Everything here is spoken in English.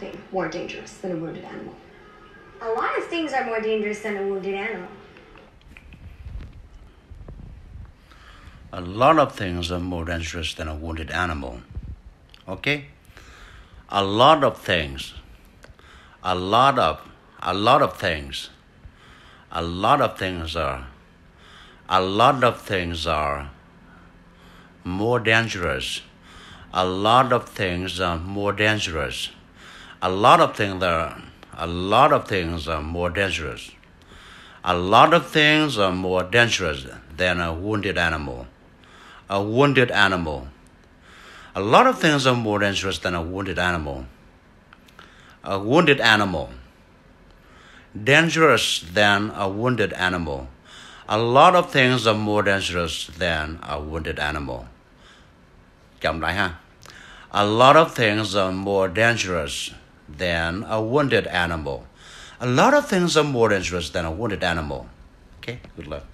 nothing more dangerous than a wounded animal. A lot of things are more dangerous than a wounded animal. A lot of things are more dangerous than a wounded animal. Okay? A lot of things. A lot of. A lot of things. A lot of things are. A lot of things are more dangerous. A lot of things are more dangerous a lot of things are, a lot of things are more dangerous. A lot of things are more dangerous than a wounded animal. A wounded animal. A lot of things are more dangerous than a wounded animal. A wounded animal. Dangerous than a wounded animal. A lot of things are more dangerous than a wounded animal. Chậm lại ha. A lot of things are more dangerous than a wounded animal. A lot of things are more dangerous than a wounded animal. Okay, good luck.